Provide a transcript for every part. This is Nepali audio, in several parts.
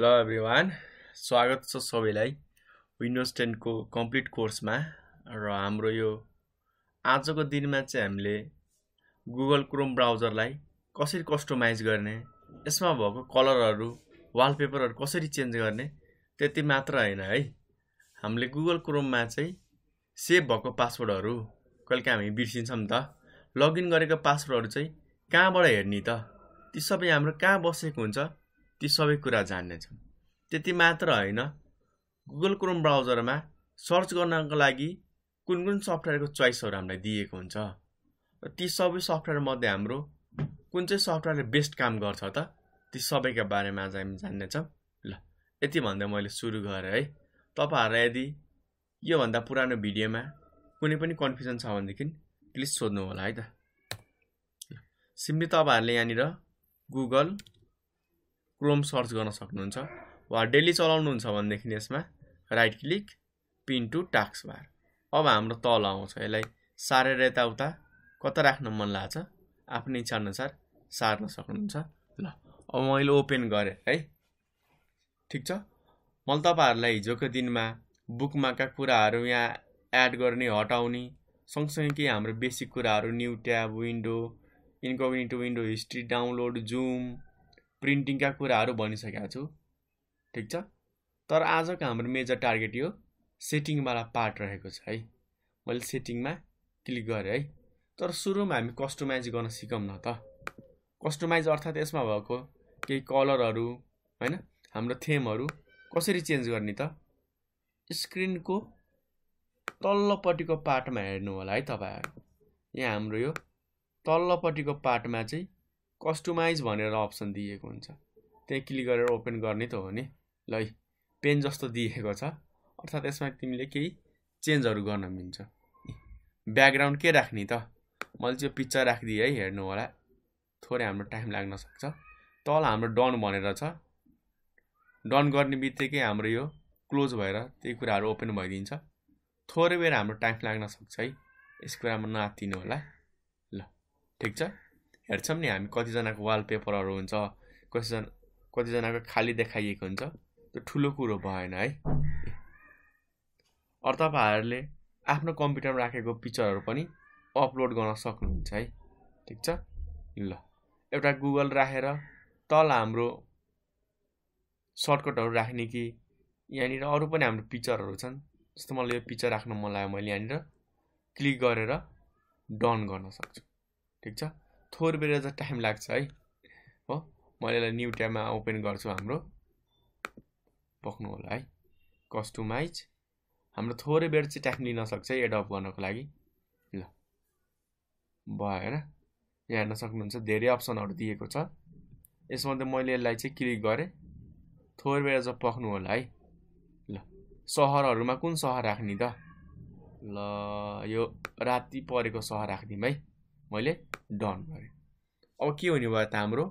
हेलो एभ्री स्वागत छ सबैलाई विन्डोज टेनको कम्प्लिट कोर्समा र हाम्रो यो आजको दिनमा चाहिँ हामीले गुगल क्रोम ब्राउजरलाई कसरी कस्टमाइज गर्ने यसमा भएको कलरहरू वालपेपरहरू कसरी चेन्ज गर्ने त्यति मात्र होइन है हामीले गुगल क्रोममा चाहिँ सेभ भएको पासवर्डहरू कहिलेकाहीँ हामी बिर्सिन्छौँ त लगइन गरेको पासवर्डहरू चाहिँ कहाँबाट हेर्ने त ती सबै हाम्रो कहाँ बसेको हुन्छ ती सबै कुरा जान्नेछन् त्यति मात्र होइन गुगल क्रोम ब्राउजरमा सर्च गर्नको लागि कुन कुन सफ्टवेयरको चोइसहरू हामीलाई दिएको हुन्छ र ती सबै सफ्टवेयरमध्ये हाम्रो कुन चाहिँ सफ्टवेयरले बेस्ट काम गर्छ त ती सबैका बारेमा आज हामी जान्नेछौँ ल यति भन्दा मैले सुरु गरेँ है तपाईँहरूलाई यदि योभन्दा पुरानो भिडियोमा कुनै पनि कन्फ्युजन छ भनेदेखि प्लिज सोध्नु होला है त सिम्पली तपाईँहरूले यहाँनिर गुगल क्रोम सर्च गर्न सक्नुहुन्छ वा डेली चलाउनुहुन्छ भनेदेखि यसमा right click pin to task bar अब हाम्रो तल आउँछ यसलाई सारेर यताउता कता राख्न मन लाग्छ आफ्नो इच्छाअनुसार सार्न सक्नुहुन्छ ल अब मैले ओपन गरेँ है ठिक छ मैले तपाईँहरूलाई हिजोको दिनमा बुकमाका कुराहरू यहाँ एड गर्ने हटाउने सँगसँगै केही हाम्रो बेसिक कुराहरू new tab window incognito window history download zoom प्रिन्टिङका कुराहरू भनिसकेको छु ठिक छ तर आजको हाम्रो मेजर टार्गेट यो सेटिङवाला पार्ट रहेको छ है मैले सेटिङमा क्लिक गरेँ है तर सुरुमा हामी कस्टमाइज गर्न सिकौँ न त कस्टमाइज अर्थात् यसमा भएको केही कलरहरू होइन हाम्रो थेमहरू कसरी चेन्ज गर्ने त स्क्रिनको तल्लोपट्टिको पार्टमा हेर्नु होला है तपाईँहरू यहाँ हाम्रो यो तल्लोपट्टिको पार्टमा चाहिँ कस्टमाइज भनेर अप्सन दिएको हुन्छ त्यहाँ क्लिक गरेर ओपन गर्ने त हो नि ल पेन जस्तो दिएको छ अर्थात् यसमा तिमीले केही चेन्जहरू गर्न मिल्छ ब्याकग्राउन्ड के राख्ने त मैले चाहिँ पिक्चर राखिदिएँ है हेर्नु होला थोरै हाम्रो टाइम लाग्न सक्छ तल हाम्रो डन भनेर छ डन गर्ने बित्तिकै हाम्रो यो क्लोज भएर त्यही कुराहरू ओपन भइदिन्छ थोरै बेर हाम्रो टाइम लाग्न सक्छ है यस कुरामा नआत्तिनु होला ल ठिक छ हेर्छौँ नि हामी कतिजनाको वालपेपरहरू हुन्छ कतिजना कतिजनाको खाली देखाइएको हुन्छ त्यो ठुलो कुरो भएन है अरू तपाईँहरूले आफ्नो कम्प्युटरमा राखेको पिक्चरहरू पनि अपलोड गर्न सक्नुहुन्छ है ठिक छ ल एउटा गुगल राखेर तल हाम्रो सर्टकटहरू राख्ने कि यहाँनिर अरू पनि हाम्रो पिक्चरहरू छन् जस्तो मलाई यो पिक्चर राख्न मन लाग्यो मैले यहाँनिर क्लिक गरेर डन गर्न सक्छु ठिक छ थोर बेर त टाइम लाग्छ है हो मैले यसलाई न्यु ट्याबमा ओपन गर्छु हाम्रो पक्नु होला है कस्टमाइज हाम्रो थोरै बेर चाहिँ टाइम लिन सक्छ है एडप्ट गर्नको लागि ल भयो यहाँ हेर्न सक्नुहुन्छ धेरै अप्सनहरू दिएको छ यसमा त मैले यसलाई चाहिँ क्लिक गरेँ थोरै बेर चाहिँ पक्नु होला है ल सहरहरूमा कुन सहर राख्ने त ल यो राति परेको सहर राखिदिउँ है मैले डन गरेँ अब के हुने भयो त हाम्रो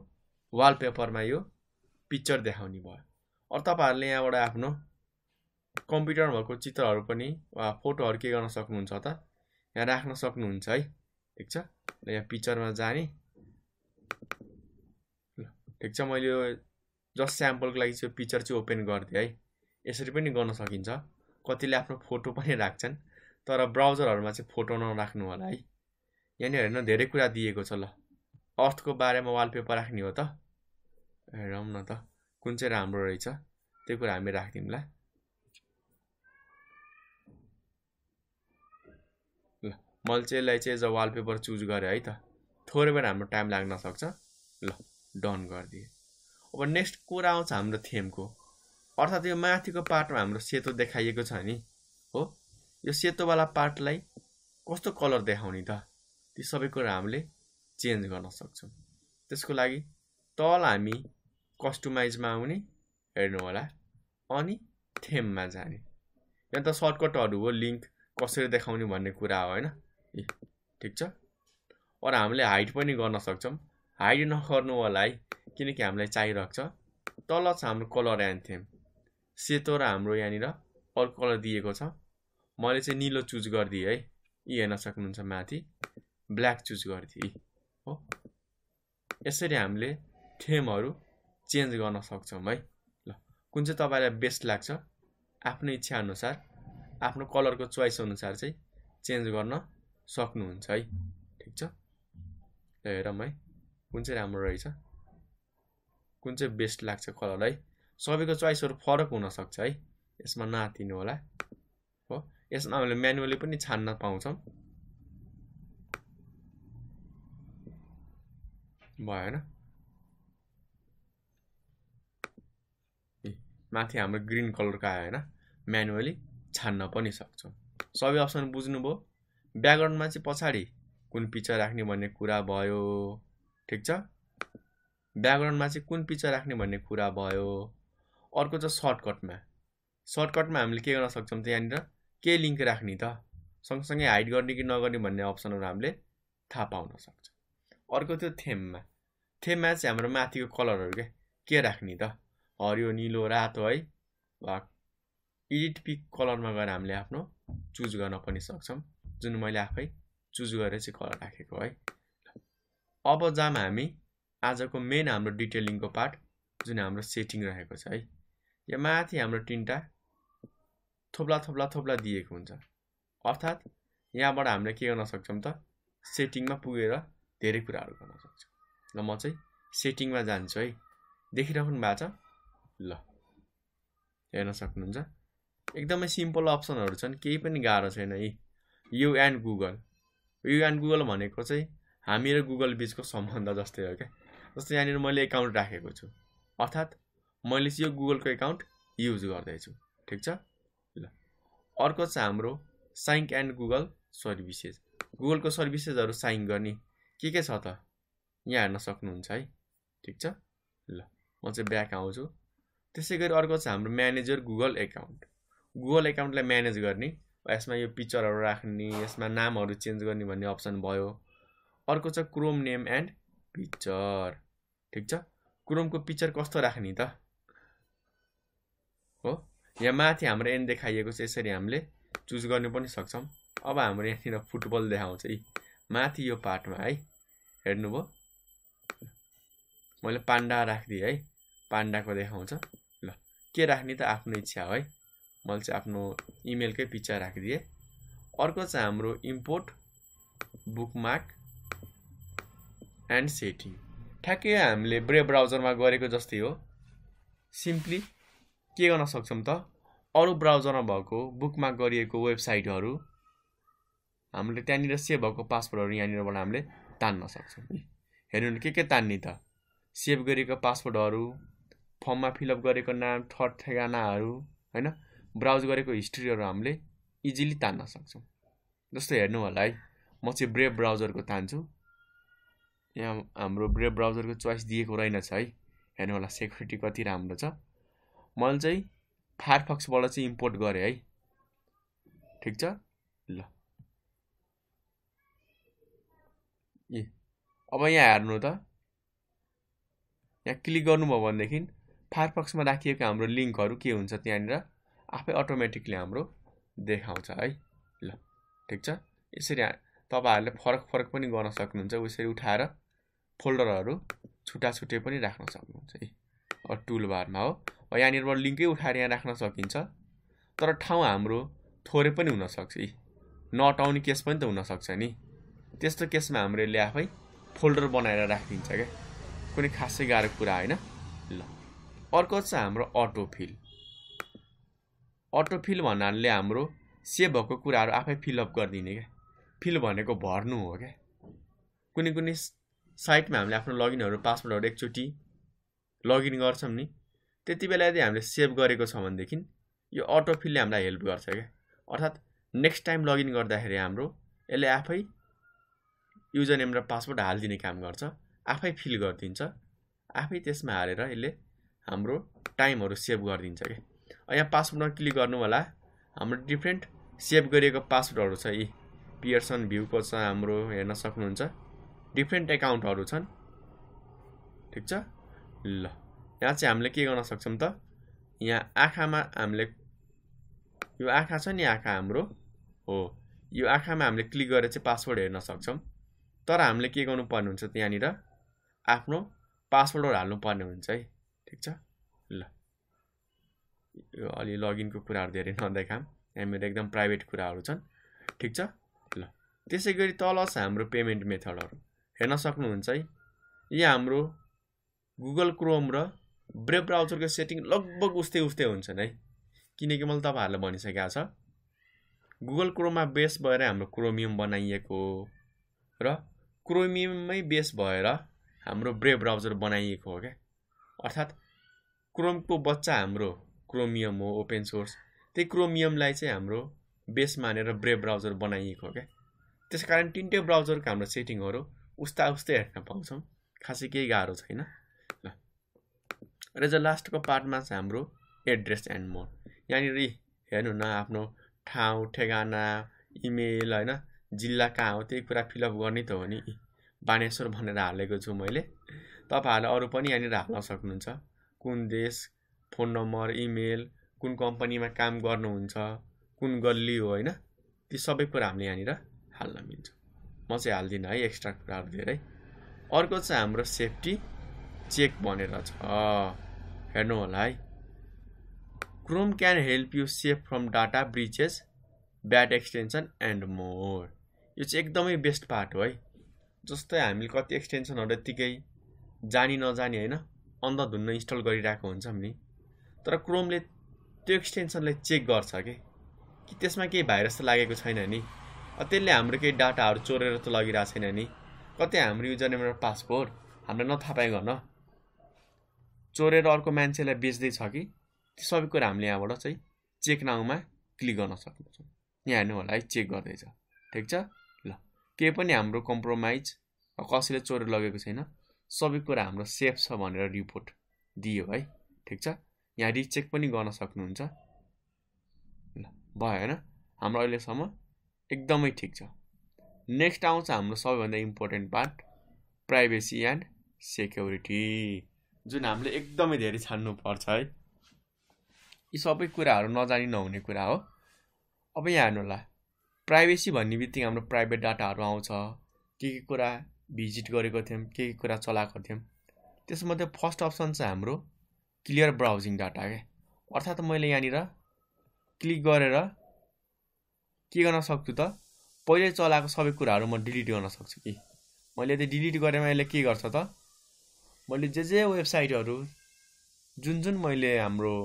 वालपेपरमा यो पिक्चर देखाउने भयो अरू तपाईँहरूले यहाँबाट आफ्नो कम्प्युटर भएको चित्रहरू पनि वा फोटोहरू के गर्न सक्नुहुन्छ त यहाँ राख्न सक्नुहुन्छ है ठिक छ र यहाँ पिक्चरमा जाने ल ठिक छ मैले यो जस्ट स्याम्पलको लागि चाहिँ पिक्चर चाहिँ ओपन गरिदिएँ है यसरी पनि गर्न सकिन्छ कतिले आफ्नो फोटो पनि राख्छन् तर ब्राउजरहरूमा चाहिँ फोटो नराख्नु होला है यहाँनिर हेर्न धेरै कुरा दिएको छ ल अर्थको बारेमा वालपेपर राख्ने हो त हेरौँ न त कुन चाहिँ राम्रो रहेछ त्यो कुरा हामी राखिदिउँ ल मैले चाहिँ यसलाई चाहिँ एज अ वालपेपर चुज गरेँ है त थोरै बेर हाम्रो टाइम लाग्न सक्छ ल डन गरिदिएँ अब नेक्स्ट कुरा आउँछ हाम्रो थेमको अर्थात् यो माथिको पार्टमा हाम्रो सेतो देखाइएको छ नि हो यो सेतोवाला पार्टलाई कस्तो कलर देखाउने त ती सबै कुरा हामीले चेन्ज गर्न सक्छौँ त्यसको लागि तल हामी कस्टमाइजमा आउने हेर्नु होला अनि थेममा जाने यहाँ त सर्टकटहरू हो लिङ्क कसरी देखाउने भन्ने कुरा हो होइन ए ठिक छ अरू हामीले हाइड पनि गर्न सक्छौँ हाइड नगर्नु होला है किनकि हामीलाई चाहिरहेको छ तल छ हाम्रो कलर एन्ड थेम सेतो र हाम्रो यहाँनिर अर्को कलर दिएको छ मैले चाहिँ निलो चुज गरिदिएँ है यी हेर्न सक्नुहुन्छ माथि ब्ल्याक चुज गर्थेँ हो यसरी हामीले थेमहरू चेन्ज गर्न सक्छौँ है ल कुन चाहिँ तपाईँलाई बेस्ट लाग्छ आफ्नो इच्छाअनुसार आफ्नो कलरको चोइस अनुसार चाहिँ चेन्ज गर्न सक्नुहुन्छ है ठिक छ ल हेरौँ है कुन चाहिँ राम्रो रहेछ कुन चाहिँ बेस्ट लाग्छ कलर है सबैको चोइसहरू फरक हुनसक्छ है यसमा नातिनु होला हो यसमा हामीले म्यानुअली पनि छान्न पाउँछौँ भएन ए माथि हाम्रो ग्रिन कलरको आयो होइन म्यानुअली छान्न पनि सक्छौँ सबै अप्सन बुझ्नुभयो ब्याकग्राउन्डमा चाहिँ पछाडि कुन पिक्चर राख्ने भन्ने कुरा भयो ठिक छ ब्याकग्राउन्डमा चाहिँ कुन पिक्चर राख्ने भन्ने कुरा भयो अर्को चाहिँ सर्टकटमा सर्टकटमा हामीले के गर्न सक्छौँ त यहाँनिर के लिङ्क राख्ने त सँगसँगै हाइड गर्ने कि नगर्ने भन्ने अप्सनहरू हामीले थाहा पाउन सक्छौँ अर्को त्यो थेममा थेममा चाहिँ हाम्रो माथिको कलरहरू के के राख्ने त हरियो निलो रातो है वा पिक कलरमा गएर हामीले आफ्नो चुज गर्न पनि सक्छौँ जुन मैले आफै चुज गरेर चाहिँ कलर राखेको है अब जाम हामी आजको मेन हाम्रो डिटेलिङको पार्ट जुन हाम्रो सेटिङ रहेको छ है यो माथि हाम्रो तिनवटा थोप्ला थोप्ला थोप्ला दिएको हुन्छ अर्थात् यहाँबाट हामीले के गर्न सक्छौँ त सेटिङमा पुगेर धेरै कुराहरू गर्न सक्छु ल म चाहिँ सेटिङमा जान्छु है देखिराख्नु भएको छ ल हेर्न सक्नुहुन्छ एकदमै सिम्पल अप्सनहरू छन् केही पनि गाह्रो छैन यी you and Google you and Google भनेको चाहिँ हामी र गुगल बिचको सम्बन्ध जस्तै हो क्या जस्तै यहाँनिर मैले एकाउन्ट राखेको छु अर्थात् मैले चाहिँ यो गुगलको एकाउन्ट युज गर्दैछु ठिक छ ल अर्को छ हाम्रो साइङ्क एन्ड गुगल सर्भिसेस गुगलको सर्भिसेसहरू साइन गर्ने के के छ त यहाँ हेर्न सक्नुहुन्छ है ठिक छ ल म चाहिँ ब्याक आउँछु त्यसै गरी अर्को छ हाम्रो म्यानेजर गुगल एकाउन्ट गुगल एकाउन्टलाई म्यानेज गर्ने यसमा यो पिक्चरहरू राख्ने यसमा नामहरू चेन्ज गर्ने भन्ने अप्सन भयो अर्को छ क्रोम नेम एन्ड पिक्चर ठिक छ क्रोमको पिक्चर कस्तो राख्ने त हो यहाँ माथि हाम्रो एन देखाइएको छ यसरी हामीले चुज गर्नु पनि सक्छौँ अब हाम्रो यहाँनिर फुटबल देखाउँछ है माथि यो पार्टमा है हेर्नुभयो मैले पान्डा राखिदिएँ है पान्डाको देखाउँछ ल के राख्ने त आफ्नो इच्छा हो है मैले चाहिँ आफ्नो इमेलकै पिक्चर राखिदिएँ अर्को चाहिँ हाम्रो इम्पोर्ट बुकमार्क एन्ड सेटिङ ठ्याक्कै हामीले ब्रे ब्राउजरमा गरेको जस्तै हो सिम्पली के गर्न सक्छौँ त अरू ब्राउजरमा भएको बुकमार्क गरिएको वेबसाइटहरू हामीले त्यहाँनिर सेभ भएको पासवर्डहरू यहाँनिरबाट हामीले तान्न सक्छौँ हेर्नु के के तान्ने त सेभ गरेको पासवर्डहरू फर्ममा फिलअप गरेको नाम थर ठेगानाहरू होइन ब्राउज गरेको हिस्ट्रीहरू हामीले इजिली तान्न सक्छौँ जस्तो हेर्नु होला है म चाहिँ ब्रेभ ब्राउजरको तान्छु यहाँ हाम्रो ब्रेभ ब्राउजरको चोइस दिएको रहेनछ है हेर्नु होला सेक्युरिटी कति राम्रो छ मैले चाहिँ फायरफक्सबाट चाहिँ इम्पोर्ट गरेँ है ठिक छ ल ए अब यहाँ हेर्नु त यहाँ क्लिक गर्नुभयो भनेदेखि फायरफक्समा राखिएको हाम्रो लिङ्कहरू के हुन्छ त्यहाँनिर आफै अटोमेटिकली हाम्रो देखाउँछ है ल ठिक छ यसरी तपाईँहरूले फरक फरक पनि गर्न सक्नुहुन्छ उसरी उठाएर फोल्डरहरू छुट्टा छुट्टै पनि राख्न सक्नुहुन्छ है अब बारमा हो यहाँनिरबाट लिङ्कै उठाएर यहाँ राख्न सकिन्छ तर ठाउँ हाम्रो थोरै पनि हुनसक्छ यी नअटाउने केस पनि त हुनसक्छ नि त्यस्तो केसमा हामीले आफै फोल्डर बनाएर राखिदिन्छ क्या कुनै खासै गाह्रो कुरा होइन ल अर्को छ हाम्रो अटोफिल अटोफिल भन्नाले हाम्रो सेभ भएको कुराहरू आफै फिलअप गरिदिने क्या फिल भनेको भर्नु हो क्या कुनै कुनै साइटमा हामीले आफ्नो लगइनहरू पासवर्डहरू एकचोटि लगइन गर्छौँ नि त्यति बेला यदि हामीले सेभ गरेको छ भनेदेखि यो अटोफिलले हामीलाई हेल्प गर्छ क्या अर्थात् नेक्स्ट टाइम लगइन गर्दाखेरि हाम्रो यसले आफै युजर नेम र पासवर्ड हालिदिने काम गर्छ आफै फिल गरिदिन्छ आफै त्यसमा हालेर यसले हाम्रो टाइमहरू सेभ गरिदिन्छ कि यहाँ पासवर्डमा क्लिक गर्नु होला हाम्रो डिफ्रेन्ट सेभ गरिएको पासवर्डहरू छ यी पियर्सन भ्यूको छ हाम्रो हेर्न सक्नुहुन्छ डिफ्रेन्ट एकाउन्टहरू छन् ठिक छ ल यहाँ चाहिँ हामीले के गर्न सक्छौँ त यहाँ आँखामा हामीले यो आँखा छ नि आँखा हाम्रो हो यो आँखामा हामीले क्लिक गरेर चाहिँ पासवर्ड हेर्न सक्छौँ तर हामीले के गर्नुपर्ने हुन्छ त्यहाँनिर आफ्नो पासवर्डहरू हाल्नुपर्ने हुन्छ है ठिक छ ल यो अलि लगइनको कुराहरू धेरै नदेखाम यहाँ मेरो एकदम प्राइभेट कुराहरू छन् ठिक छ ल त्यसै गरी तल छ हाम्रो पेमेन्ट मेथडहरू हेर्न सक्नुहुन्छ है यहाँ हाम्रो गुगल क्रोम र ब्रेब ब्राउजरको सेटिङ लगभग उस्तै उस्तै हुन्छन् है किनकि मैले तपाईँहरूलाई भनिसकेको छ गुगल क्रोममा बेस भएर हाम्रो क्रोमियम बनाइएको र क्रोमियममै बेस भएर हाम्रो ब्रेभ ब्राउजर बनाइएको हो क्या अर्थात् क्रोमको बच्चा हाम्रो क्रोमियम हो ओपन सोर्स त्यही क्रोमियमलाई चाहिँ हाम्रो बेस मानेर ब्रेभ ब्राउजर बनाइएको हो क्या त्यस कारण तिनटै ब्राउजरको हाम्रो सेटिङहरू उस्ता उस्तै हेर्न पाउँछौँ खासै केही गाह्रो छैन ल र जो लास्टको पार्टमा चाहिँ हाम्रो एड्रेस एन्ड मोड यहाँनिर हेर्नु न आफ्नो ठाउँ ठेगाना इमेल होइन जिल्ला कहाँ हो त्यही कुरा फिलअप गर्ने त हो नि बानेश्वर भनेर हालेको छु मैले तपाईँहरूले अरू पनि यहाँनिर हाल्न सक्नुहुन्छ कुन देश फोन नम्बर इमेल कुन कम्पनीमा काम गर्नुहुन्छ कुन गल्ली हो होइन ती सबै कुरा हामीले यहाँनिर हाल्न मिल्छ म चाहिँ हाल्दिनँ है एक्स्ट्रा कुराहरू धेरै अर्को चाहिँ हाम्रो सेफ्टी चेक भनेर छ हेर्नु होला है Chrome can help you safe from data breaches bad extension and more यो चाहिँ एकदमै बेस्ट पार्ट हो है जस्तै हामीले कति एक्सटेन्सनहरू यत्तिकै जानी नजानी होइन अन्धधुन्न इन्स्टल गरिरहेको हुन्छौँ नि तर क्रोमले त्यो एक्सटेन्सनलाई चेक गर्छ के कि त्यसमा केही भाइरस त लागेको छैन नि त्यसले हाम्रो केही डाटाहरू चोरेर त लगिरहेको छैन नि कतै हाम्रो युजर नेम र पासपोर्ट हामीलाई नथा पाए गर्न चोरेर अर्को मान्छेलाई बेच्दैछ कि त्यो सबै कुरा हामीले यहाँबाट चाहिँ चेक नाउमा क्लिक गर्न सक्नेछौँ यहाँ हेर्नु होला है चेक गर्दैछ ठिक छ केही पनि हाम्रो कम्प्रोमाइज कसैले चोर लगेको छैन सबै कुरा हाम्रो सेफ छ भनेर रिपोर्ट दियो है ठिक छ यहाँ रिचेक पनि गर्न सक्नुहुन्छ ल भयो होइन हाम्रो अहिलेसम्म एकदमै ठिक छ नेक्स्ट आउँछ हाम्रो सबैभन्दा important part privacy and security जुन हामीले एकदमै धेरै पर्छ है यी सबै कुराहरू नजानी नहुने कुरा हो अब यहाँ हेर्नु होला प्राइभेसी भन्ने बित्तिकै हाम्रो प्राइभेट डाटाहरू आउँछ के के कुरा भिजिट गरेको थियौँ के के कुरा चलाएको थियौँ त्यसमध्ये फर्स्ट अप्सन चाहिँ हाम्रो क्लियर ब्राउजिङ डाटा क्या अर्थात् मैले यहाँनिर क्लिक गरेर के गर्न सक्छु त पहिल्यै चलाएको सबै कुराहरू म डिलिट गर्न सक्छु कि मैले यदि डिलिट गरेमा यसले के गर्छ त मैले जे जे वेबसाइटहरू जुन जुन मैले हाम्रो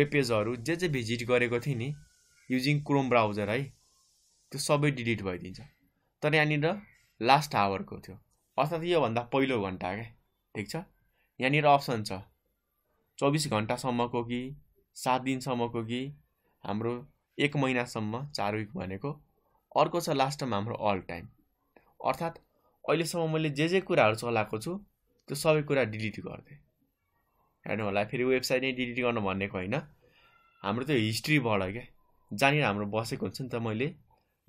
वेब पेजहरू जे जे भिजिट गरेको थिएँ नि युजिङ क्रोम ब्राउजर है त्यो सबै डिलिट भइदिन्छ तर यहाँनिर लास्ट आवरको थियो अर्थात् योभन्दा पहिलो घन्टा क्या ठिक छ यहाँनिर अप्सन छ चौबिस घन्टासम्मको कि सात दिनसम्मको कि हाम्रो एक महिनासम्म चार विक भनेको अर्को छ लास्टमा हाम्रो अल टाइम अर्थात् अहिलेसम्म मैले जे जे कुराहरू चलाएको छु त्यो सबै कुरा डिलिट गरिदिएँ हेर्नु होला फेरि वेबसाइट नै डिलिट गर्नु भनेको होइन हाम्रो त्यो हिस्ट्रीबाट क्या जहाँनिर हाम्रो बसेको हुन्छ नि त मैले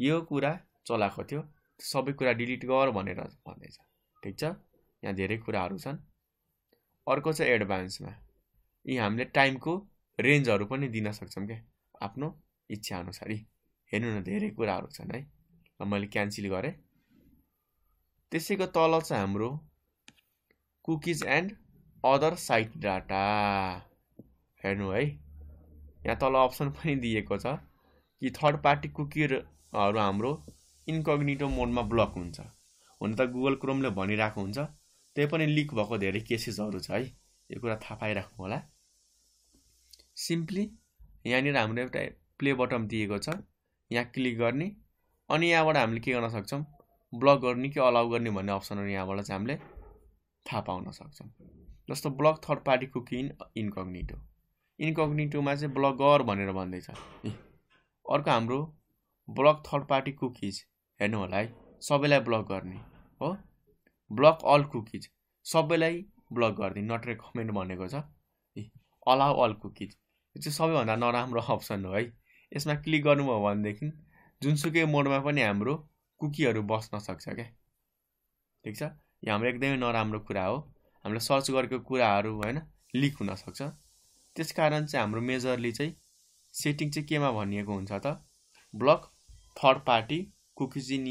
यो कुरा चलाएको थियो सबै कुरा डिलिट गर भनेर भन्दैछ ठिक छ यहाँ धेरै कुराहरू छन् अर्को छ एडभान्समा यी हामीले टाइमको रेन्जहरू पनि दिन सक्छौँ क्या आफ्नो इच्छाअनुसार हेर्नु न धेरै कुराहरू छन् है मैले क्यान्सल गरेँ त्यसैको तल छ हाम्रो cookies and other site data हेर्नु है यहाँ तल अप्सन पनि दिएको छ कि थर्ड पार्टी कुकी हरू हाम्रो इन्कग्निटो मोडमा ब्लक हुन्छ हुन त गुगल क्रोमले भनिरहेको हुन्छ त्यही पनि लिक भएको धेरै केसेसहरू छ है यो कुरा थाहा पाइराख्नु होला सिम्पली यहाँनिर हाम्रो एउटा प्ले बटन दिएको छ यहाँ क्लिक गर्ने अनि यहाँबाट हामीले के गर्न सक्छौँ ब्लक गर्ने कि अलाउ गर्ने भन्ने अप्सनहरू यहाँबाट चाहिँ हामीले थाहा पाउन सक्छौँ जस्तो block third party cooking incognito इन्कग्निटोमा चाहिँ ब्लगर भनेर भन्दैछ अर्को हाम्रो ब्लक थर्ड पार्टी कुकिज हेर्नु होला है सबैलाई ब्लक गर्ने हो ब्लक अल कुकिज सबैलाई ब्लक गरिदिने नट रेकमेन्ड भनेको छ अलाउ अल कुकिज यो चाहिँ सबैभन्दा नराम्रो अप्सन हो है यसमा क्लिक गर्नुभयो भनेदेखि जुनसुकै मोडमा पनि हाम्रो कुकीहरू बस्न सक्छ क्या ठिक छ यो हाम्रो एकदमै नराम्रो कुरा हो हामीले सर्च गरेको कुराहरू होइन लिक हुनसक्छ त्यस कारण चाहिँ हाम्रो मेजरली चाहिँ सेटिङ चाहिँ केमा भनिएको हुन्छ त block third party cookies 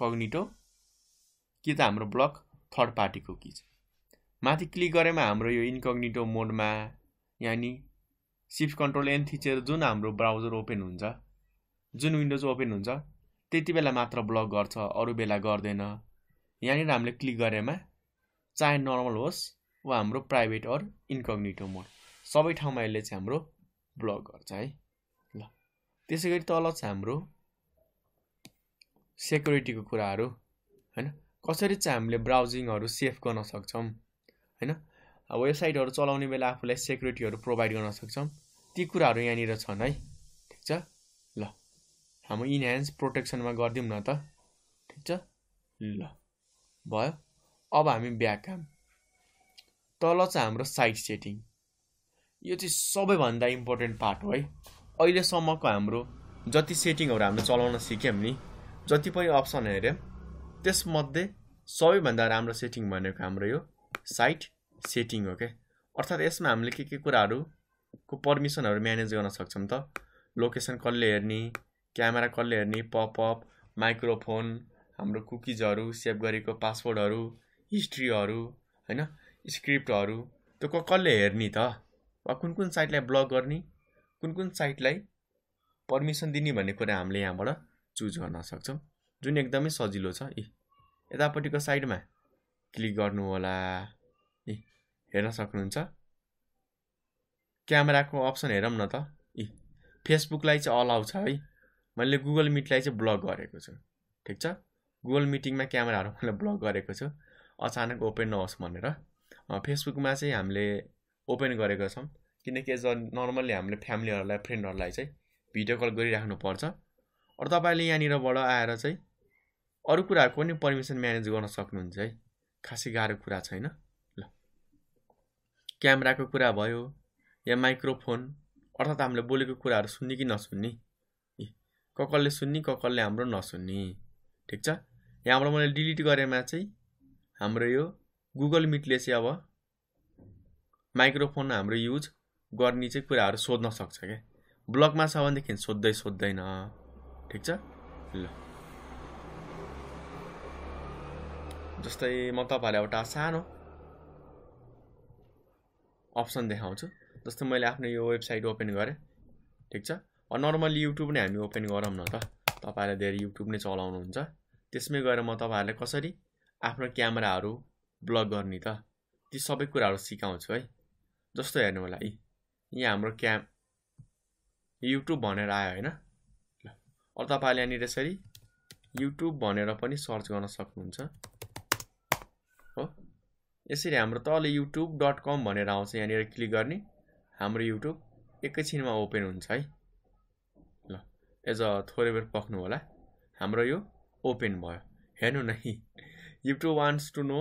incognito कि त हाम्रो ब्लक थर्ड पार्टी कुकिज माथि क्लिक गरेमा हाम्रो यो इन्कग्निटो मोडमा यानि सिफ्ट कन्ट्रोल एन थिचेर जुन हाम्रो ब्राउजर ओपन हुन्छ जुन विन्डोज ओपन हुन्छ त्यति बेला मात्र ब्लक गर्छ अरू बेला गर्दैन यहाँनिर हामीले क्लिक गरेमा चाहे नर्मल होस् वा हाम्रो प्राइभेट अर इन्कग्निटो मोड सबै ठाउँमा यसले चाहिँ हाम्रो ब्लक गर्छ है ल त्यसै गरी तल चाहिँ हाम्रो सेक्युरिटीको कुराहरू होइन कसरी चाहिँ हामीले ब्राउजिङहरू सेफ गर्न सक्छौँ होइन वेबसाइटहरू चलाउने बेला आफूलाई सेक्युरिटीहरू प्रोभाइड गर्न सक्छौँ ती कुराहरू यहाँनिर छन् है ठिक छ ल हाम्रो इन्हान्स प्रोटेक्सनमा गरिदिउँ न त ठिक छ ल भयो अब हामी ब्याक काम तल चाहिँ हाम्रो साइट सेटिङ यो चाहिँ सबैभन्दा इम्पोर्टेन्ट पार्ट हो है अहिलेसम्मको हाम्रो जति सेटिङहरू हामीले चलाउन सिक्यौँ नि जति पनि अप्सन हेऱ्यौँ त्यसमध्ये सबैभन्दा राम्रो सेटिङ भनेको हाम्रो यो साइट सेटिङ हो क्या अर्थात् यसमा हामीले के के कुराहरूको पर्मिसनहरू म्यानेज गर्न सक्छौँ त लोकेसन कसले हेर्ने क्यामेरा कसले हेर्ने पपअप माइक्रोफोन हाम्रो कुकिजहरू सेभ गरेको पासवर्डहरू हिस्ट्रीहरू होइन स्क्रिप्टहरू त्यो कसले हेर्ने त वा कुन कुन साइटलाई ब्लक गर्ने कुन कुन साइटलाई पर्मिसन दिने भन्ने कुरा हामीले यहाँबाट चुज गर्न सक्छौँ जुन एकदमै सजिलो छ ए यतापट्टिको साइडमा क्लिक गर्नु होला ए हेर्न सक्नुहुन्छ क्यामेराको अप्सन हेरौँ न त ए फेसबुकलाई चाहिँ अलाउ छ है मैले गुगल मिटलाई चाहिँ ब्लक गरेको छु ठिक छ गुगल मिटिङमा क्यामेराहरू मैले ब्लक गरेको छु अचानक ओपन नहोस् भनेर फेसबुकमा चाहिँ हामीले ओपन गरेको छौँ किनकि एज अ नर्मल्ली हामीले फ्यामिलीहरूलाई फ्रेन्डहरूलाई चाहिँ भिडियो कल गरिराख्नुपर्छ अरू तपाईँले यहाँनिरबाट आएर चाहिँ अरू कुराहरूको पनि पर्मिसन म्यानेज गर्न सक्नुहुन्छ है खासै गाह्रो कुरा छैन ल क्यामेराको कुरा भयो या माइक्रोफोन अर्थात् हामीले बोलेको कुराहरू सुन्ने कि नसुन्ने ककलले सुन्ने ककलले हाम्रो नसुन्ने ठिक छ यहाँबाट मैले डिलिट गरेमा चाहिँ हाम्रो यो गुगल मिटले चाहिँ अब माइक्रोफोन हाम्रो युज गर्ने चाहिँ कुराहरू सोध्न सक्छ क्या ब्लगमा छ भनेदेखि सोध्दै सोध्दैन ठिक छ ल जस्तै म तपाईँहरूलाई एउटा सानो अप्सन देखाउँछु जस्तो मैले आफ्नो यो वेबसाइट ओपन गरेँ ठिक छ नर्मली युट्युब नै हामी ओपन गरौँ न त तपाईँहरूले धेरै युट्युब नै चलाउनुहुन्छ त्यसमै गएर म तपाईँहरूले कसरी आफ्नो क्यामेराहरू ब्लग गर्ने त ती सबै कुराहरू सिकाउँछु है जस्तो हेर्नु होला यी यहाँ हाम्रो क्याम युट्युब भनेर आयो होइन तपाईँले यहाँनिर यसरी युट्युब भनेर पनि सर्च गर्न सक्नुहुन्छ हो यसरी हाम्रो तल युट्युब डट कम भनेर आउँछ यहाँनिर क्लिक गर्ने हाम्रो युट्युब एकैछिनमा ओपन हुन्छ है ल एज थोरै बेर पक्नु होला हाम्रो यो ओपन भयो हेर्नु न YouTube wants to know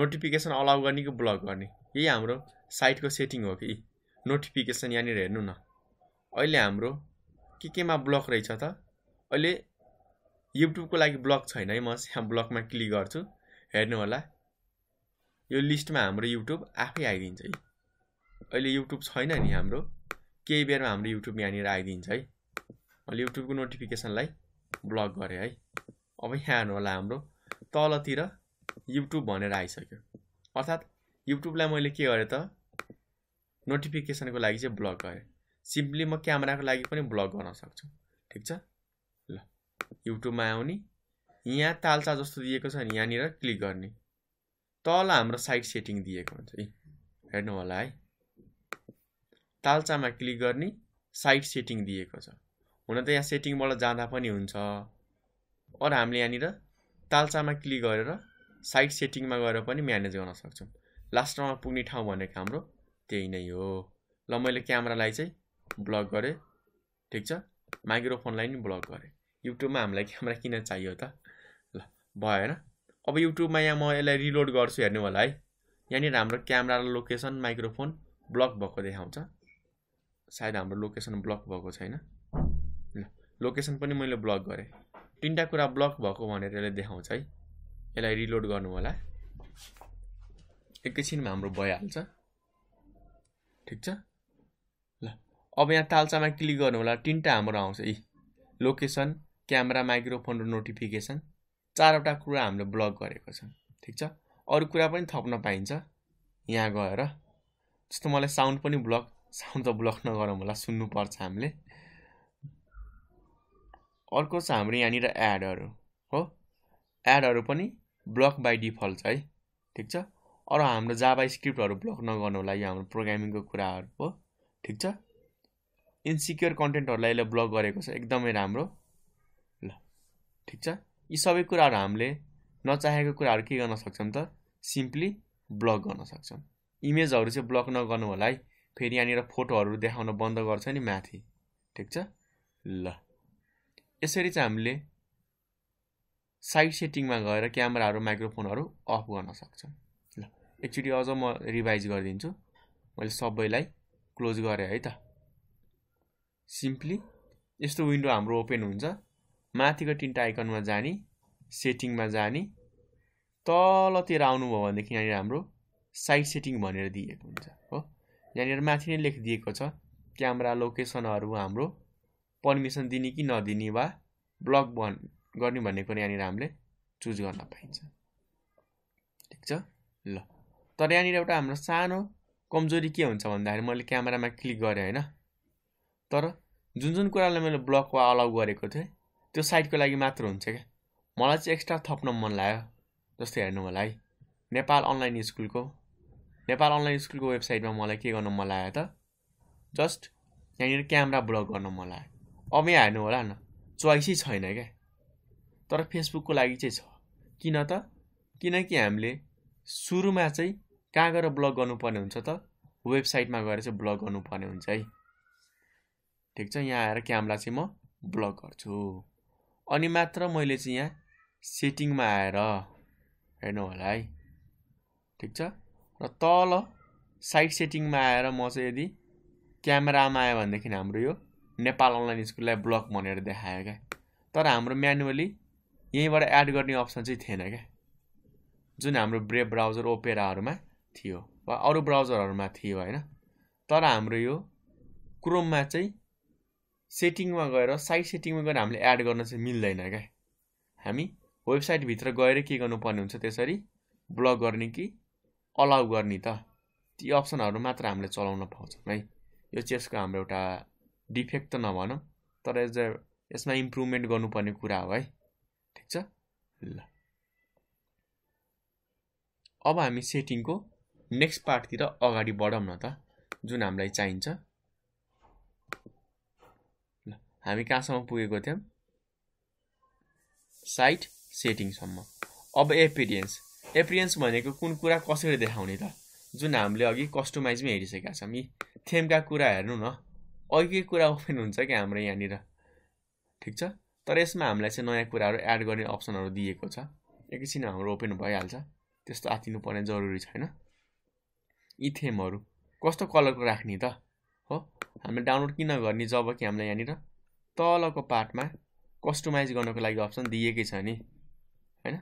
notification allow गर्ने कि ब्लक गर्ने यही हाम्रो साइटको सेटिङ हो कि नोटिफिकेसन यहाँनिर हेर्नु न अहिले हाम्रो के केमा ब्लक रहेछ त अहिले युट्युबको लागि ब्लक छैन है म यहाँ ब्लकमा क्लिक गर्छु हेर्नु होला यो लिस्टमा हाम्रो युट्युब आफै आइदिन्छ है अहिले युट्युब छैन नि हाम्रो केही बेरमा हाम्रो युट्युब यहाँनिर आइदिन्छ है मैले युट्युबको नोटिफिकेसनलाई ब्लक गरेँ है अब यहाँ होला हाम्रो तलतिर युट्युब भनेर आइसक्यो अर्थात् युट्युबलाई मैले के गरेँ त नोटिफिकेसनको लागि चाहिँ ब्लक गरेँ सिम्पली म क्यामेराको लागि पनि ब्लग गर्न सक्छु ठिक छ ल युट्युबमा आउने यहाँ तालचा जस्तो दिएको छ नि यहाँनिर क्लिक गर्ने तल हाम्रो साइड सेटिङ दिएको हुन्छ है हेर्नु होला है तालचामा क्लिक गर्ने साइड सेटिङ दिएको छ हुन त यहाँ सेटिङबाट जाँदा पनि हुन्छ अरू हामीले यहाँनिर तालचामा क्लिक गरेर साइड सेटिङमा गएर पनि म्यानेज गर्न सक्छौँ लास्टमा पुग्ने ठाउँ भनेको हाम्रो त्यही नै हो ल मैले क्यामेरालाई चाहिँ ब्लक गरेँ ठिक छ माइक्रोफोनलाई नि ब्लक गरेँ युट्युबमा हामीलाई क्यामेरा किन चाहियो त ल भएन अब युट्युबमा यहाँ म यसलाई रिलोड गर्छु हेर्नु होला है यहाँनिर हाम्रो क्यामेरा लोकेसन माइक्रोफोन ब्लक भएको देखाउँछ सायद हाम्रो लोकेसन ब्लक भएको छैन ल लोकेसन पनि मैले ब्लक गरेँ तिनवटा कुरा ब्लक भएको भनेर यसले देखाउँछ है यसलाई रिलोड गर्नु होला एकैछिनमा हाम्रो भइहाल्छ ठिक छ अब यहाँ तालचामा क्लिक गर्नु होला तिनवटा हाम्रो आउँछ यी लोकेसन क्यामेरा माइक्रोफोन र नोटिफिकेसन चारवटा कुरा हामीले ब्लक गरेको छ ठिक छ अरू कुरा पनि थप्न पाइन्छ यहाँ गएर जस्तो मलाई साउन्ड पनि ब्लक साउन्ड त ब्लक नगरौँ होला सुन्नुपर्छ हामीले अर्को छ हाम्रो यहाँनिर एडहरू हो एडहरू पनि ब्लक बाई डिफल्ट छ है ठिक छ अरू हाम्रो जाबा स्क्रिप्टहरू ब्लक नगर्नु होला यो हाम्रो प्रोग्रामिङको कुराहरू हो ठिक छ इन्सिक्योर कन्टेन्टहरूलाई यसले ब्लक गरेको छ एकदमै राम्रो ल ठिक छ यी सबै कुराहरू हामीले नचाहेको कुराहरू के गर्न सक्छौँ त सिम्पली ब्लक गर्न सक्छौँ इमेजहरू चाहिँ ब्लक नगर्नु होला है फेरि यहाँनिर फोटोहरू देखाउन बन्द गर्छ नि माथि ठिक छ ल यसरी चाहिँ हामीले साइड सेटिङमा गएर क्यामेराहरू माइक्रोफोनहरू अफ गर्न सक्छौँ ल एकचोटि अझ म रिभाइज गरिदिन्छु मैले सबैलाई क्लोज गरेँ है त सिम्पली यस्तो विन्डो हाम्रो ओपन हुन्छ माथिको तिनवटा आइकनमा जाने सेटिङमा जाने तलतिर आउनुभयो भनेदेखि यहाँनिर हाम्रो साइड सेटिङ भनेर दिएको हुन्छ हो यहाँनिर माथि नै लेखिदिएको छ क्यामेरा लोकेसनहरू हाम्रो पर्मिसन दिने कि नदिने वा ब्लक भन् गर्ने भन्ने कुरा यहाँनिर हामीले चुज गर्न पाइन्छ ठिक छ ल तर यहाँनिर एउटा हाम्रो सानो कमजोरी के हुन्छ भन्दाखेरि मैले क्यामेरामा क्लिक गरेँ होइन तर जुन जुन कुरालाई मैले ब्लक वा अलाउ गरेको थिएँ त्यो साइटको लागि मात्र हुन्छ क्या मलाई चाहिँ एक्स्ट्रा थप्न मन लाग्यो जस्तै हेर्नु होला है नेपाल अनलाइन स्कुलको नेपाल अनलाइन स्कुलको वेबसाइटमा मलाई के गर्न मन लाग्यो त जस्ट यहाँनिर क्यामरा ब्लक गर्न मन लाग्यो अब यहाँ हेर्नु होला न चोइसै छैन क्या तर फेसबुकको लागि चाहिँ छ किन त किनकि हामीले सुरुमा चाहिँ कहाँ गएर ब्लक गर्नुपर्ने हुन्छ त वेबसाइटमा गएर चाहिँ ब्लक गर्नुपर्ने हुन्छ है ठिक छ यहाँ आएर क्यामरा चाहिँ म ब्लक गर्छु अनि मात्र मैले चाहिँ यहाँ सेटिङमा आएर हेर्नु होला है ठिक छ र तल साइड सेटिङमा आएर म चाहिँ यदि क्यामेरामा आयो भनेदेखि हाम्रो यो नेपाल अनलाइन स्कुललाई ब्लक भनेर देखायो क्या तर हाम्रो म्यानुअली यहीँबाट एड गर्ने अप्सन चाहिँ थिएन क्या जुन हाम्रो ब्रेभ ब्राउजर ओपेराहरूमा थियो वा अरू ब्राउजरहरूमा थियो होइन तर हाम्रो यो क्रोममा चाहिँ सेटिङमा गएर साइट सेटिङमा गएर हामीले एड गर्न चाहिँ मिल्दैन क्या हामी वेबसाइटभित्र गएर के गर्नुपर्ने हुन्छ त्यसरी ब्लक गर्ने कि अलाउ गर्ने त ती अप्सनहरू मात्र हामीले चलाउन पाउँछौँ है यो चेसको हाम्रो एउटा डिफेक्ट त नभनौँ तर एज अ यसमा इम्प्रुभमेन्ट गर्नुपर्ने कुरा हो है ठिक छ ल अब हामी सेटिङको नेक्स्ट पार्टतिर अगाडि बढौँ न त जुन हामीलाई चाहिन्छ हामी कहाँसम्म पुगेको थियौँ साइट सेटिङसम्म अब एपिरियन्स एपिरियन्स भनेको कुन कुरा कसरी देखाउने त जुन हामीले अघि कस्टमाइजमै हेरिसकेका छौँ यी थेमका कुरा हेर्नु न अघि कुरा ओपन हुन्छ क्या हाम्रो यहाँनिर ठिक छ तर यसमा हामीलाई चाहिँ नयाँ कुराहरू एड गर्ने अप्सनहरू दिएको छ एकैछिन हाम्रो ओपन भइहाल्छ त्यस्तो आतिनु पर्ने जरुरी छैन यी थेमहरू कस्तो कलरको राख्ने त हो हामीले डाउनलोड किन गर्ने जब कि हामीलाई यहाँनिर तलको पार्टमा कस्टमाइज गर्नको लागि अप्सन दिएकै छ नि होइन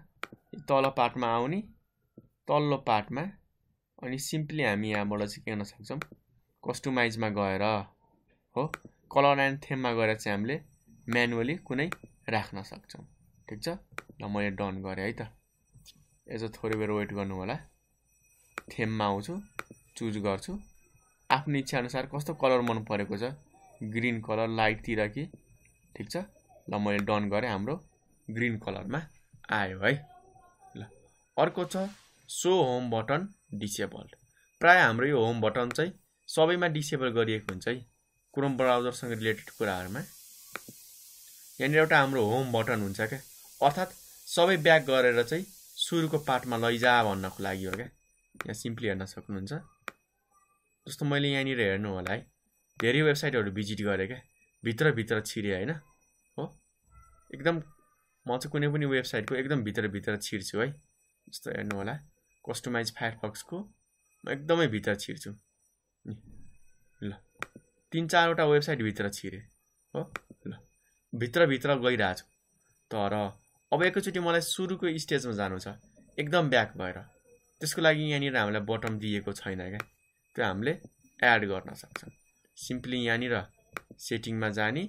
तल पार्टमा आउने तल्लो पार्टमा अनि सिम्पली हामी यहाँबाट चाहिँ के गर्न सक्छौँ कस्टमाइजमा गएर हो कलर एन्ड थेममा गएर चाहिँ हामीले म्यानुअली कुनै राख्न सक्छौँ ठिक छ ल मैले डन गरेँ है त एज अ थोरै बेर वेट गर्नु होला थेममा आउँछु चुज गर्छु आफ्नो इच्छाअनुसार कस्तो कलर मन परेको छ ग्रिन कलर लाइटतिर कि ठिक छ ल मैले डन गरेँ हाम्रो ग्रिन कलरमा आयो है ल अर्को छ सो होम बटन डिसेबल्ड प्रायः हाम्रो यो होम बटन चाहिँ सबैमा डिसेबल गरिएको हुन्छ है क्रोम ब्राउजरसँग रिलेटेड कुराहरूमा यहाँनिर एउटा हाम्रो होम बटन हुन्छ क्या अर्थात् सबै ब्याक गरेर चाहिँ सुरुको पार्टमा लैजा भन्नको लागि हो क्या यहाँ सिम्पली हेर्न सक्नुहुन्छ जस्तो मैले यहाँनिर हेर्नु होला है धेरै वेबसाइटहरू भिजिट गरेँ क्या भित्रभित्र छिरेँ होइन हो एकदम म चाहिँ कुनै पनि वेबसाइटको एकदम भित्रभित्र छिर्छु है जस्तो हेर्नु होला कस्टमाइज फायरफक्सको म एकदमै भित्र छिर्छु ल तिन चारवटा भित्र छिरेँ हो ल भित्रभित्र गइरहेको छु तर अब एकैचोटि मलाई सुरुको स्टेजमा जानु छ एकदम ब्याक भएर त्यसको लागि यहाँनिर हामीलाई बटम दिएको छैन क्या त्यो हामीले एड गर्न सक्छौँ सिम्पली यहाँनिर सेटिङमा जाने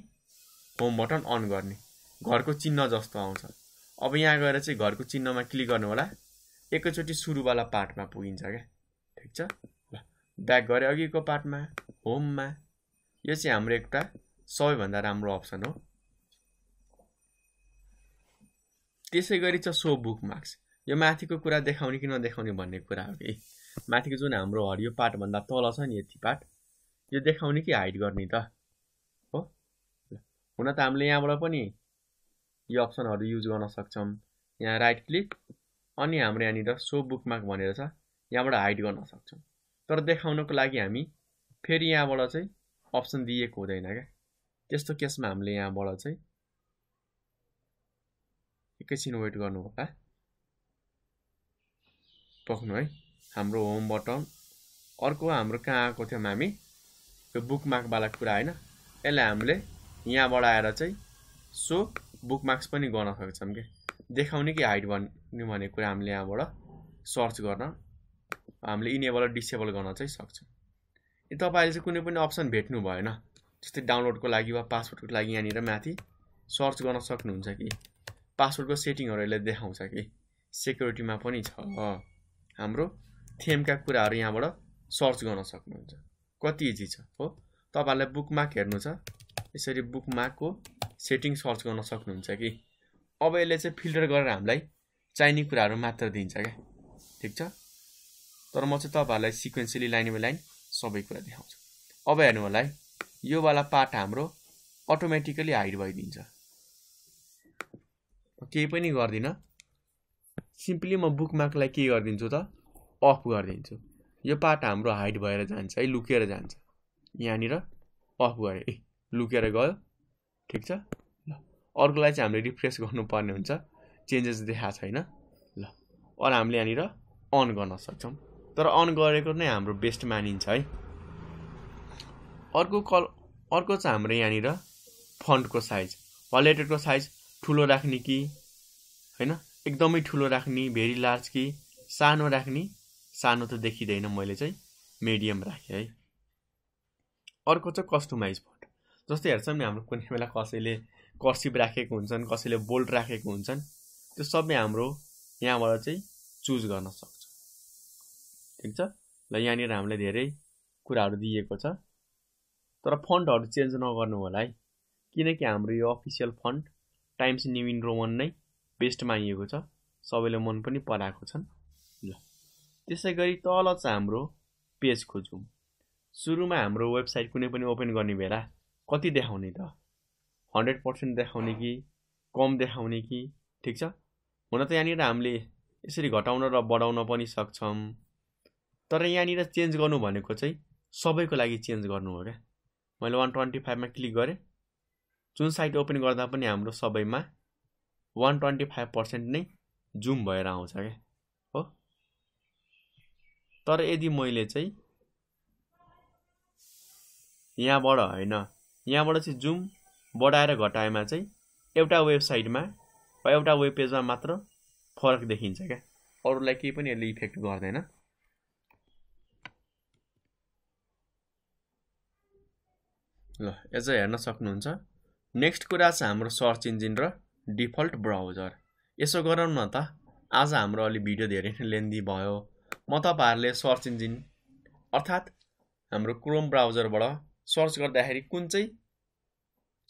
होम बटन अन गर्ने घरको चिन्ह जस्तो आउँछ अब यहाँ गएर चाहिँ घरको चिन्हमा क्लिक गर्नु होला एकैचोटि सुरुवाला पार्टमा पुगिन्छ क्या ठिक छ ल ब्याक गरे अघिको पार्टमा होममा यो चाहिँ हाम्रो एउटा सबैभन्दा राम्रो अप्सन हो त्यसै गरी छ सो बुक मार्क्स यो माथिको कुरा देखाउने कि नदेखाउने भन्ने कुरा हो कि माथिको जुन हाम्रो हरियो पार्टभन्दा तल छ नि यति पार्ट यो देखाउने कि हाइड गर्ने त हो हुन त हामीले यहाँबाट पनि यो अप्सनहरू युज गर्न सक्छौँ यहाँ राइट क्लिक अनि हाम्रो यहाँनिर सो बुकमार्क भनेर छ यहाँबाट हाइड गर्न सक्छौँ तर देखाउनको लागि हामी फेरि यहाँबाट चाहिँ अप्सन दिएको हुँदैन क्या त्यस्तो केसमा हामीले यहाँबाट चाहिँ एकैछिन वेट गर्नु होला पक्नु है हाम्रो होम बटन अर्को हाम्रो कहाँ आएको थियौँ हामी यो बुकमार्कवाला कुरा होइन यसलाई हामीले यहाँ आएर चाहिँ सो बुकमार्क्स पनि गर्न सक्छौँ कि देखाउने कि हाइट भन्ने भन्ने कुरा हामीले यहाँबाट सर्च गर्न हामीले इनेबल र डिसेबल गर्न चाहिँ सक्छौँ तपाईँले चाहिँ कुनै पनि अप्सन भेट्नु भएन जस्तै डाउनलोडको लागि वा पासवर्डको लागि यहाँनिर माथि सर्च गर्न सक्नुहुन्छ कि पासवर्डको सेटिङहरू यसले देखाउँछ कि सेक्युरिटीमा पनि छ हाम्रो थेमका कुराहरू यहाँबाट सर्च गर्न सक्नुहुन्छ कति इजी छ हो तपाईँहरूलाई बुकमार्क हेर्नु छ यसरी बुकमार्कको सेटिङ सर्च गर्न सक्नुहुन्छ कि अब यसले चाहिँ फिल्टर गरेर हामीलाई चाहिने कुराहरू मात्र दिन्छ क्या ठिक छ तर म चाहिँ तपाईँहरूलाई सिक्वेन्सियली लाइन बाई लाइन सबै कुरा देखाउँछु अब हेर्नु होला है योवाला पार्ट हाम्रो अटोमेटिकली हाइड भइदिन्छ केही पनि गर्दिनँ सिम्पली म बुकमार्कलाई के गरिदिन्छु त अफ गरिदिन्छु यो पार्ट हाम्रो हाइट भएर जान्छ है लुकेर जान्छ यहाँनिर अफ गरेँ ए लुकेर गयो ठिक छ ल अर्कोलाई चाहिँ हामीले रिफ्रेस गर्नुपर्ने हुन्छ चेन्जेस देखाएको छैन ल अरू हामीले यहाँनिर अन गर्न सक्छौँ तर अन गरेको नै हाम्रो बेस्ट मानिन्छ है अर्को कल अर्को चाहिँ हाम्रो यहाँनिर फन्टको साइज वालेटरको साइज ठुलो राख्ने कि होइन एकदमै ठुलो राख्ने भेरी लार्ज कि सानो राख्ने सानो त देखिँदैन मैले चाहिँ मिडियम राखेँ है अर्को चाहिँ कस्टमाइज फोन्ट जस्तै हेर्छौँ नि हाम्रो कुनै बेला कसैले कर्सिप राखेको हुन्छन् कसैले बोल्ट राखेको हुन्छन् त्यो सबै हाम्रो यहाँबाट चाहिँ चुज गर्न सक्छ ठिक छ ल यहाँनिर हामीलाई धेरै कुराहरू दिएको छ तर फन्डहरू चेन्ज नगर्नु होला है किनकि हाम्रो यो official font Times New in Roman नै बेस्ट मागिएको छ सबैले मन पनि पराएको छन् त्यसै गरी तल चाहिँ हाम्रो पेज खोजौँ सुरुमा हाम्रो वेबसाइट कुनै पनि ओपन गर्ने बेला कति देखाउने त हन्ड्रेड पर्सेन्ट देखाउने कि कम देखाउने कि ठिक छ हुन त यहाँनिर हामीले यसरी घटाउन र बढाउन पनि सक्छौँ तर यहाँनिर चेन्ज गर्नु भनेको चाहिँ सबैको लागि चेन्ज गर्नु हो क्या मैले वान ट्वेन्टी फाइभमा क्लिक गरेँ जुन साइट ओपन गर्दा पनि हाम्रो सबैमा वान ट्वेन्टी फाइभ पर्सेन्ट नै जुम भएर आउँछ क्या हो तर यदि मैले चाहिँ यहाँबाट होइन यहाँबाट चाहिँ जुम बढाएर घटाएमा चाहिँ एउटा वेबसाइटमा वा एउटा वेब पेजमा मात्र फरक देखिन्छ क्या अरूलाई केही पनि यसले इफेक्ट गर्दैन ल एज हेर्न सक्नुहुन्छ नेक्स्ट कुरा छ हाम्रो सर्च इन्जिन र डिफल्ट ब्राउजर यसो गरौँ न त आज हाम्रो अलि भिडियो धेरै नै लेन्दी भयो म तपाईँहरूले सर्च इन्जिन अर्थात् हाम्रो क्रोम ब्राउजरबाट सर्च गर्दाखेरि कुन चाहिँ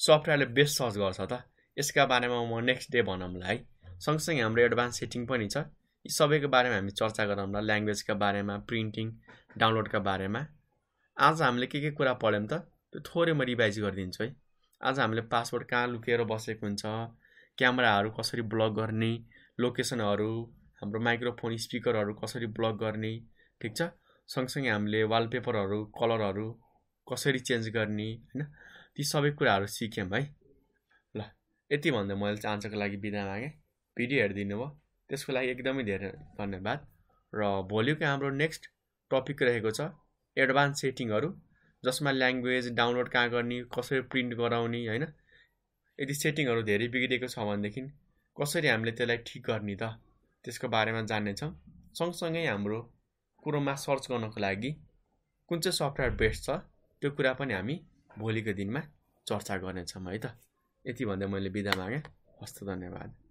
सफ्टवेयरले बेस्ट सर्च गर्छ त यसका बारेमा म नेक्स्ट डे भनौँला है सँगसँगै हाम्रो एडभान्स सेटिङ पनि छ यी सबैको बारेमा हामी चर्चा गरौँला ल्याङ्ग्वेजका बारेमा प्रिन्टिङ डाउनलोडका बारेमा आज हामीले के के कुरा पढ्यौँ त त्यो थोरै म रिभाइज गरिदिन्छु है आज हामीले पासवर्ड कहाँ लुकेर बसेको हुन्छ क्यामेराहरू कसरी ब्लक गर्ने लोकेसनहरू हाम्रो माइक्रोफोन स्पिकरहरू कसरी ब्लक गर्ने ठिक छ सँगसँगै हामीले वालपेपरहरू कलरहरू कसरी चेन्ज गर्ने होइन ती सबै कुराहरू सिक्यौँ है ल यति भन्दा मैले चाहिँ आजको लागि बिदा मागेँ भिडियो हेरिदिनु भयो त्यसको लागि एकदमै धेरै धन्यवाद र भोलिको हाम्रो नेक्स्ट टपिक रहेको छ एडभान्स सेटिङहरू जसमा ल्याङ्ग्वेज डाउनलोड कहाँ गर्ने कसरी प्रिन्ट गराउने होइन यदि सेटिङहरू धेरै बिग्रिएको छ भनेदेखि कसरी हामीले त्यसलाई ठिक गर्ने त त्यसको बारेमा जान्नेछौँ सँगसँगै हाम्रो कुरोमा सर्च गर्नको लागि कुन चाहिँ सफ्टवेयर बेस्ट छ त्यो कुरा पनि हामी भोलिको दिनमा चर्चा गर्नेछौँ है त यति भन्दा मैले बिदा मागेँ हस्त धन्यवाद